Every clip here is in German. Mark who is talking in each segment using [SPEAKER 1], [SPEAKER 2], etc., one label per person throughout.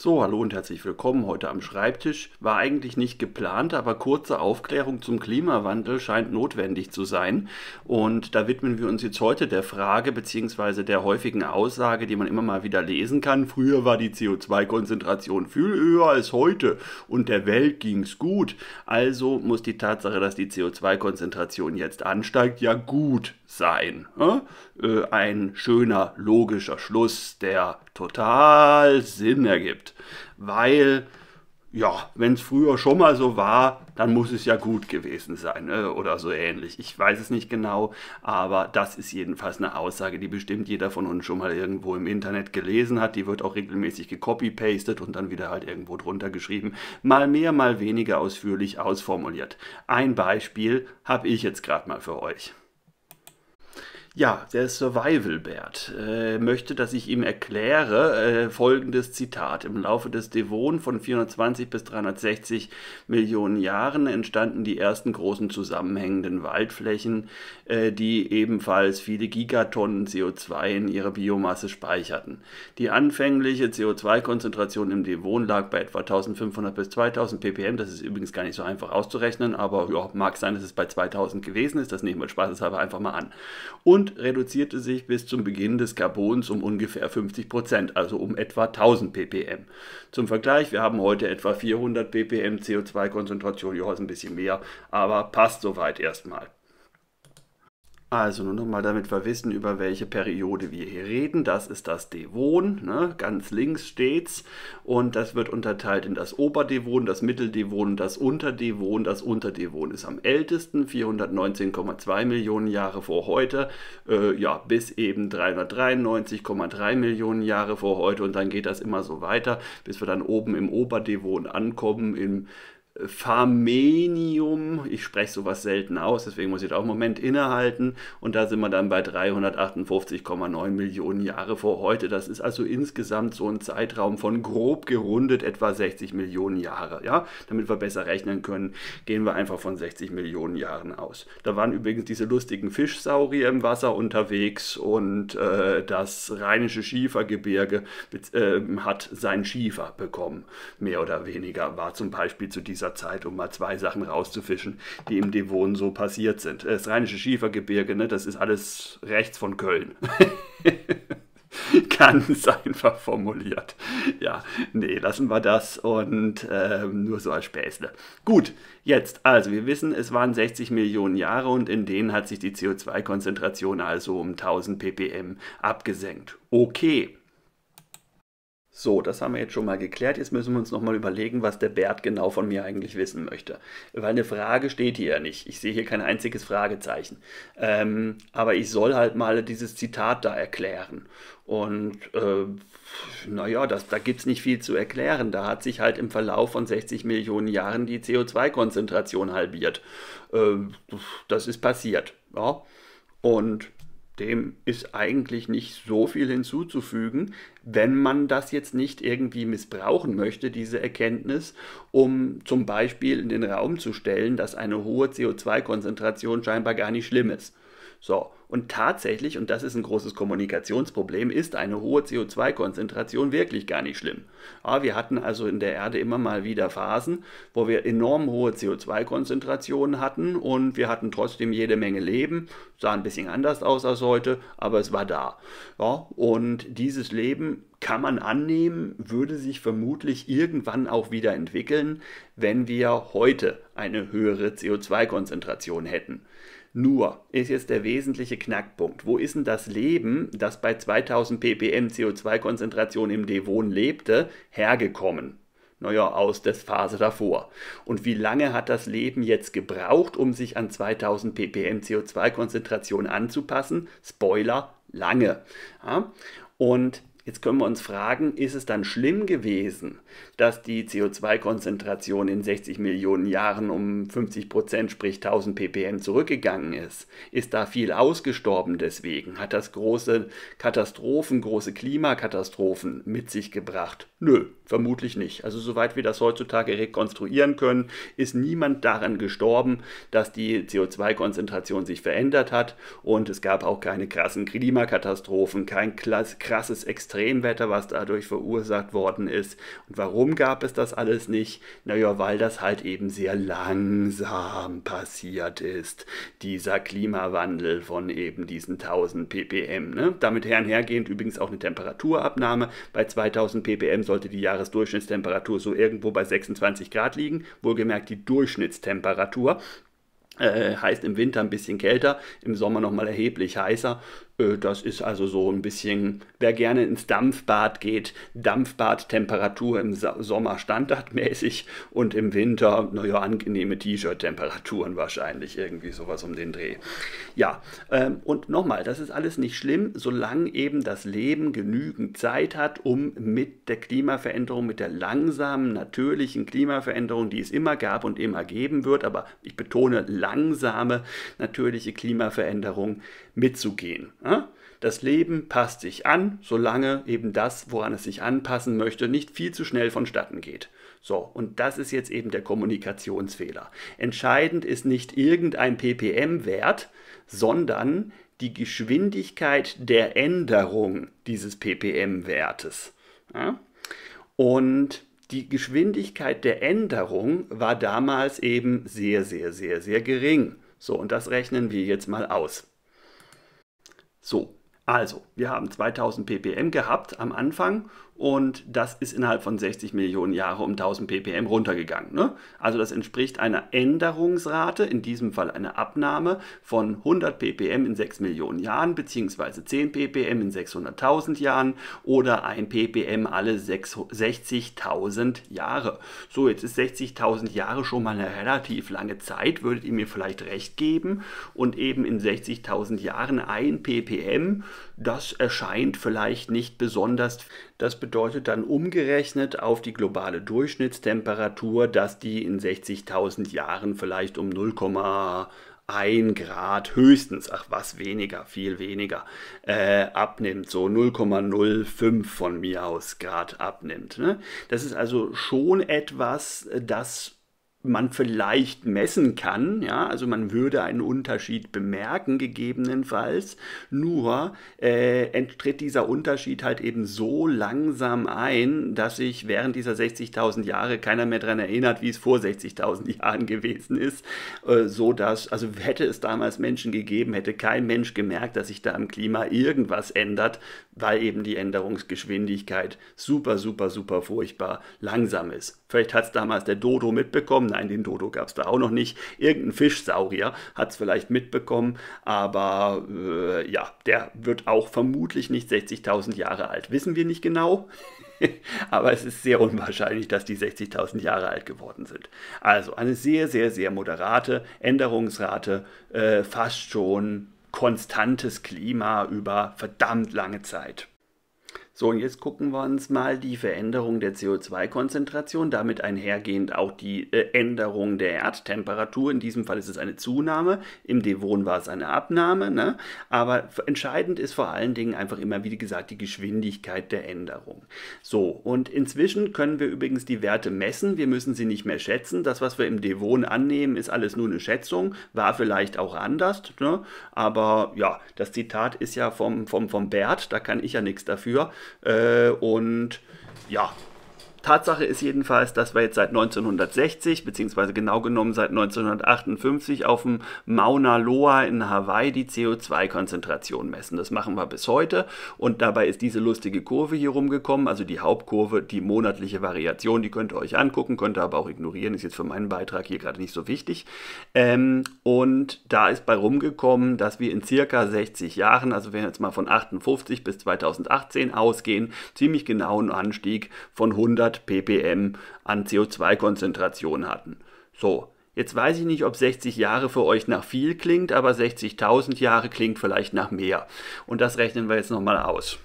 [SPEAKER 1] So, hallo und herzlich willkommen heute am Schreibtisch. War eigentlich nicht geplant, aber kurze Aufklärung zum Klimawandel scheint notwendig zu sein. Und da widmen wir uns jetzt heute der Frage bzw. der häufigen Aussage, die man immer mal wieder lesen kann. Früher war die CO2-Konzentration viel höher als heute und der Welt ging's gut. Also muss die Tatsache, dass die CO2-Konzentration jetzt ansteigt, ja gut sein. Ne? Äh, ein schöner, logischer Schluss, der total Sinn ergibt. Weil, ja, wenn es früher schon mal so war, dann muss es ja gut gewesen sein ne? oder so ähnlich. Ich weiß es nicht genau, aber das ist jedenfalls eine Aussage, die bestimmt jeder von uns schon mal irgendwo im Internet gelesen hat. Die wird auch regelmäßig gecopy-pastet und dann wieder halt irgendwo drunter geschrieben. Mal mehr, mal weniger ausführlich ausformuliert. Ein Beispiel habe ich jetzt gerade mal für euch. Ja, der Survival Bert äh, möchte, dass ich ihm erkläre äh, folgendes Zitat. Im Laufe des Devon von 420 bis 360 Millionen Jahren entstanden die ersten großen zusammenhängenden Waldflächen, äh, die ebenfalls viele Gigatonnen CO2 in ihrer Biomasse speicherten. Die anfängliche CO2-Konzentration im Devon lag bei etwa 1500 bis 2000 ppm. Das ist übrigens gar nicht so einfach auszurechnen, aber ja, mag sein, dass es bei 2000 gewesen ist. Das nehmen wir spaßeshalber einfach mal an. Und reduzierte sich bis zum Beginn des Carbons um ungefähr 50 Prozent, also um etwa 1000 ppm. Zum Vergleich, wir haben heute etwa 400 ppm CO2-Konzentration, ja, ist ein bisschen mehr, aber passt soweit erstmal. Also nur nochmal, damit wir wissen, über welche Periode wir hier reden. Das ist das Devon, ne? ganz links steht's. Und das wird unterteilt in das Oberdevon, das Mitteldevon und das Unterdevon. Das Unterdevon ist am ältesten, 419,2 Millionen Jahre vor heute, äh, ja, bis eben 393,3 Millionen Jahre vor heute. Und dann geht das immer so weiter, bis wir dann oben im Oberdevon ankommen, im Farmenium, ich spreche sowas selten aus, deswegen muss ich da auch einen Moment innehalten. Und da sind wir dann bei 358,9 Millionen Jahre vor heute. Das ist also insgesamt so ein Zeitraum von grob gerundet etwa 60 Millionen Jahre. Ja? Damit wir besser rechnen können, gehen wir einfach von 60 Millionen Jahren aus. Da waren übrigens diese lustigen Fischsaurier im Wasser unterwegs und äh, das rheinische Schiefergebirge äh, hat seinen Schiefer bekommen. Mehr oder weniger war zum Beispiel zu dieser kurzer Zeit, um mal zwei Sachen rauszufischen, die im Devon so passiert sind. Das Rheinische Schiefergebirge, ne, das ist alles rechts von Köln. Ganz einfach formuliert. Ja, nee, lassen wir das und ähm, nur so als Späßle. Gut, jetzt, also wir wissen, es waren 60 Millionen Jahre und in denen hat sich die CO2-Konzentration also um 1000 ppm abgesenkt. Okay, so, das haben wir jetzt schon mal geklärt. Jetzt müssen wir uns nochmal überlegen, was der Bert genau von mir eigentlich wissen möchte. Weil eine Frage steht hier ja nicht. Ich sehe hier kein einziges Fragezeichen. Ähm, aber ich soll halt mal dieses Zitat da erklären. Und äh, naja, das, da gibt es nicht viel zu erklären. Da hat sich halt im Verlauf von 60 Millionen Jahren die CO2-Konzentration halbiert. Ähm, das ist passiert. Ja? Und dem ist eigentlich nicht so viel hinzuzufügen, wenn man das jetzt nicht irgendwie missbrauchen möchte, diese Erkenntnis, um zum Beispiel in den Raum zu stellen, dass eine hohe CO2-Konzentration scheinbar gar nicht schlimm ist. So, und tatsächlich, und das ist ein großes Kommunikationsproblem, ist eine hohe CO2-Konzentration wirklich gar nicht schlimm. Aber wir hatten also in der Erde immer mal wieder Phasen, wo wir enorm hohe CO2-Konzentrationen hatten und wir hatten trotzdem jede Menge Leben. Sah ein bisschen anders aus als heute, aber es war da. Ja, und dieses Leben kann man annehmen, würde sich vermutlich irgendwann auch wieder entwickeln, wenn wir heute eine höhere CO2-Konzentration hätten. Nur ist jetzt der wesentliche Knackpunkt. Wo ist denn das Leben, das bei 2000 ppm CO2-Konzentration im Devon lebte, hergekommen? Naja, aus der Phase davor. Und wie lange hat das Leben jetzt gebraucht, um sich an 2000 ppm CO2-Konzentration anzupassen? Spoiler, lange. Ja? Und Jetzt können wir uns fragen, ist es dann schlimm gewesen, dass die CO2-Konzentration in 60 Millionen Jahren um 50 Prozent, sprich 1000 ppm zurückgegangen ist? Ist da viel ausgestorben deswegen? Hat das große Katastrophen, große Klimakatastrophen mit sich gebracht? Nö, Vermutlich nicht. Also soweit wir das heutzutage rekonstruieren können, ist niemand daran gestorben, dass die CO2-Konzentration sich verändert hat und es gab auch keine krassen Klimakatastrophen, kein krasses Extremwetter, was dadurch verursacht worden ist. Und warum gab es das alles nicht? Naja, weil das halt eben sehr langsam passiert ist, dieser Klimawandel von eben diesen 1000 ppm. Ne? Damit hereinhergehend übrigens auch eine Temperaturabnahme. Bei 2000 ppm sollte die Jahre Jahresdurchschnittstemperatur so irgendwo bei 26 Grad liegen. Wohlgemerkt die Durchschnittstemperatur. Äh, heißt im Winter ein bisschen kälter, im Sommer nochmal erheblich heißer. Äh, das ist also so ein bisschen, wer gerne ins Dampfbad geht, Dampfbadtemperatur im Sommer standardmäßig und im Winter, naja, angenehme T-Shirt-Temperaturen wahrscheinlich, irgendwie sowas um den Dreh. Ja, ähm, und nochmal, das ist alles nicht schlimm, solange eben das Leben genügend Zeit hat, um mit der Klimaveränderung, mit der langsamen, natürlichen Klimaveränderung, die es immer gab und immer geben wird, aber ich betone langsame, natürliche Klimaveränderung mitzugehen. Das Leben passt sich an, solange eben das, woran es sich anpassen möchte, nicht viel zu schnell vonstatten geht. So, und das ist jetzt eben der Kommunikationsfehler. Entscheidend ist nicht irgendein ppm-Wert, sondern die Geschwindigkeit der Änderung dieses ppm-Wertes. Ja? Und die Geschwindigkeit der Änderung war damals eben sehr, sehr, sehr, sehr gering. So, und das rechnen wir jetzt mal aus. So, also, wir haben 2000 ppm gehabt am Anfang und das ist innerhalb von 60 Millionen Jahre um 1000 ppm runtergegangen. Ne? Also das entspricht einer Änderungsrate, in diesem Fall eine Abnahme von 100 ppm in 6 Millionen Jahren beziehungsweise 10 ppm in 600.000 Jahren oder 1 ppm alle 60.000 Jahre. So, jetzt ist 60.000 Jahre schon mal eine relativ lange Zeit, würdet ihr mir vielleicht recht geben und eben in 60.000 Jahren 1 ppm das erscheint vielleicht nicht besonders. Das bedeutet dann umgerechnet auf die globale Durchschnittstemperatur, dass die in 60.000 Jahren vielleicht um 0,1 Grad höchstens, ach was weniger, viel weniger, äh, abnimmt, so 0,05 von mir aus Grad abnimmt. Ne? Das ist also schon etwas, das man vielleicht messen kann, ja, also man würde einen Unterschied bemerken gegebenenfalls, nur äh, tritt dieser Unterschied halt eben so langsam ein, dass sich während dieser 60.000 Jahre keiner mehr daran erinnert, wie es vor 60.000 Jahren gewesen ist, äh, so dass, also hätte es damals Menschen gegeben, hätte kein Mensch gemerkt, dass sich da im Klima irgendwas ändert, weil eben die Änderungsgeschwindigkeit super, super, super furchtbar langsam ist. Vielleicht hat es damals der Dodo mitbekommen, nein, den Dodo gab es da auch noch nicht. Irgendein Fischsaurier hat es vielleicht mitbekommen, aber äh, ja, der wird auch vermutlich nicht 60.000 Jahre alt. Wissen wir nicht genau. aber es ist sehr unwahrscheinlich, dass die 60.000 Jahre alt geworden sind. Also eine sehr, sehr, sehr moderate Änderungsrate, äh, fast schon konstantes Klima über verdammt lange Zeit. So, und jetzt gucken wir uns mal die Veränderung der CO2-Konzentration, damit einhergehend auch die äh, Änderung der Erdtemperatur. In diesem Fall ist es eine Zunahme, im Devon war es eine Abnahme. Ne? Aber entscheidend ist vor allen Dingen einfach immer, wie gesagt, die Geschwindigkeit der Änderung. So, und inzwischen können wir übrigens die Werte messen. Wir müssen sie nicht mehr schätzen. Das, was wir im Devon annehmen, ist alles nur eine Schätzung, war vielleicht auch anders. Ne? Aber ja, das Zitat ist ja vom, vom, vom Bert, da kann ich ja nichts dafür. Äh, und ja, Tatsache ist jedenfalls, dass wir jetzt seit 1960, beziehungsweise genau genommen seit 1958, auf dem Mauna Loa in Hawaii die CO2-Konzentration messen. Das machen wir bis heute und dabei ist diese lustige Kurve hier rumgekommen, also die Hauptkurve, die monatliche Variation, die könnt ihr euch angucken, könnt ihr aber auch ignorieren, ist jetzt für meinen Beitrag hier gerade nicht so wichtig. Ähm, und da ist bei rumgekommen, dass wir in circa 60 Jahren, also wenn wir jetzt mal von 58 bis 2018 ausgehen, ziemlich genau einen Anstieg von 100 100 ppm an CO2-Konzentration hatten. So, jetzt weiß ich nicht, ob 60 Jahre für euch nach viel klingt, aber 60.000 Jahre klingt vielleicht nach mehr. Und das rechnen wir jetzt nochmal aus.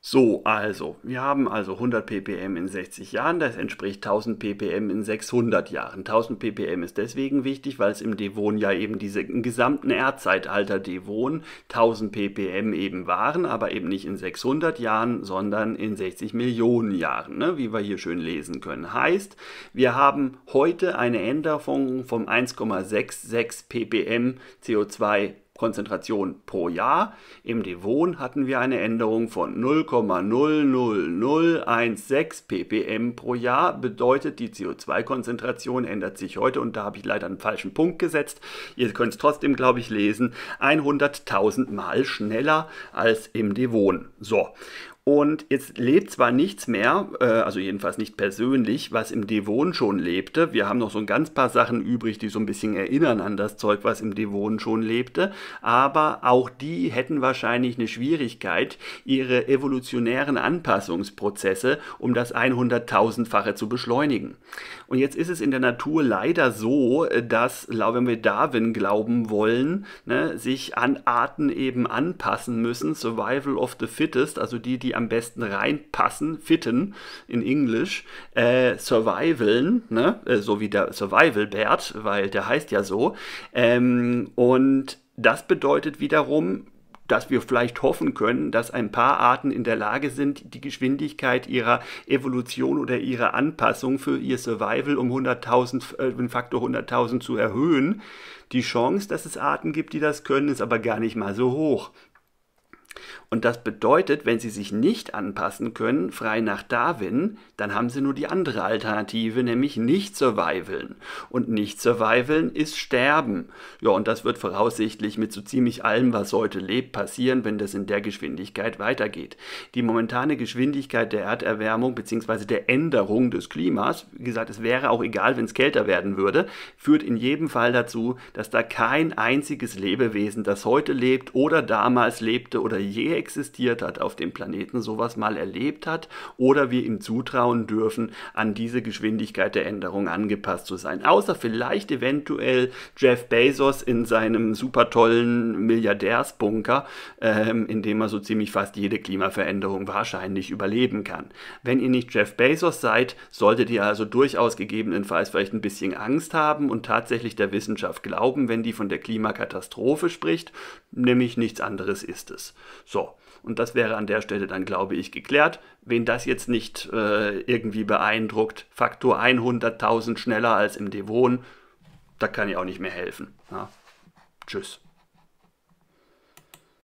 [SPEAKER 1] So, also, wir haben also 100 ppm in 60 Jahren, das entspricht 1000 ppm in 600 Jahren. 1000 ppm ist deswegen wichtig, weil es im Devon ja eben diese gesamten Erdzeitalter Devon 1000 ppm eben waren, aber eben nicht in 600 Jahren, sondern in 60 Millionen Jahren, ne? wie wir hier schön lesen können. Heißt, wir haben heute eine Änderung von 1,66 ppm CO2 Konzentration pro Jahr. Im Devon hatten wir eine Änderung von 0,00016 ppm pro Jahr. Bedeutet, die CO2-Konzentration ändert sich heute und da habe ich leider einen falschen Punkt gesetzt. Ihr könnt es trotzdem, glaube ich, lesen. 100.000 Mal schneller als im Devon. So, und jetzt lebt zwar nichts mehr, äh, also jedenfalls nicht persönlich, was im Devon schon lebte. Wir haben noch so ein ganz paar Sachen übrig, die so ein bisschen erinnern an das Zeug, was im Devon schon lebte. Aber auch die hätten wahrscheinlich eine Schwierigkeit, ihre evolutionären Anpassungsprozesse um das 100.000-fache zu beschleunigen. Und jetzt ist es in der Natur leider so, äh, dass, wenn wir Darwin glauben wollen, ne, sich an Arten eben anpassen müssen. Survival of the Fittest, also die, die am besten reinpassen, fitten in Englisch, äh, survivalen, ne? Äh, so wie der Survival Bert, weil der heißt ja so. Ähm, und das bedeutet wiederum, dass wir vielleicht hoffen können, dass ein paar Arten in der Lage sind, die Geschwindigkeit ihrer Evolution oder ihrer Anpassung für ihr Survival um 100.000, äh, Faktor 100.000 zu erhöhen. Die Chance, dass es Arten gibt, die das können, ist aber gar nicht mal so hoch. Und das bedeutet, wenn sie sich nicht anpassen können, frei nach Darwin, dann haben sie nur die andere Alternative, nämlich nicht survivalen. Und nicht survivalen ist sterben. Ja, und das wird voraussichtlich mit so ziemlich allem, was heute lebt, passieren, wenn das in der Geschwindigkeit weitergeht. Die momentane Geschwindigkeit der Erderwärmung bzw. der Änderung des Klimas, wie gesagt, es wäre auch egal, wenn es kälter werden würde, führt in jedem Fall dazu, dass da kein einziges Lebewesen, das heute lebt oder damals lebte oder je existiert hat auf dem Planeten, sowas mal erlebt hat oder wir ihm zutrauen dürfen, an diese Geschwindigkeit der Änderung angepasst zu sein. Außer vielleicht eventuell Jeff Bezos in seinem super tollen Milliardärsbunker, ähm, in dem er so ziemlich fast jede Klimaveränderung wahrscheinlich überleben kann. Wenn ihr nicht Jeff Bezos seid, solltet ihr also durchaus gegebenenfalls vielleicht ein bisschen Angst haben und tatsächlich der Wissenschaft glauben, wenn die von der Klimakatastrophe spricht, nämlich nichts anderes ist es. So, und das wäre an der Stelle dann, glaube ich, geklärt. Wen das jetzt nicht äh, irgendwie beeindruckt, Faktor 100.000 schneller als im Devon, da kann ich auch nicht mehr helfen. Ja. Tschüss.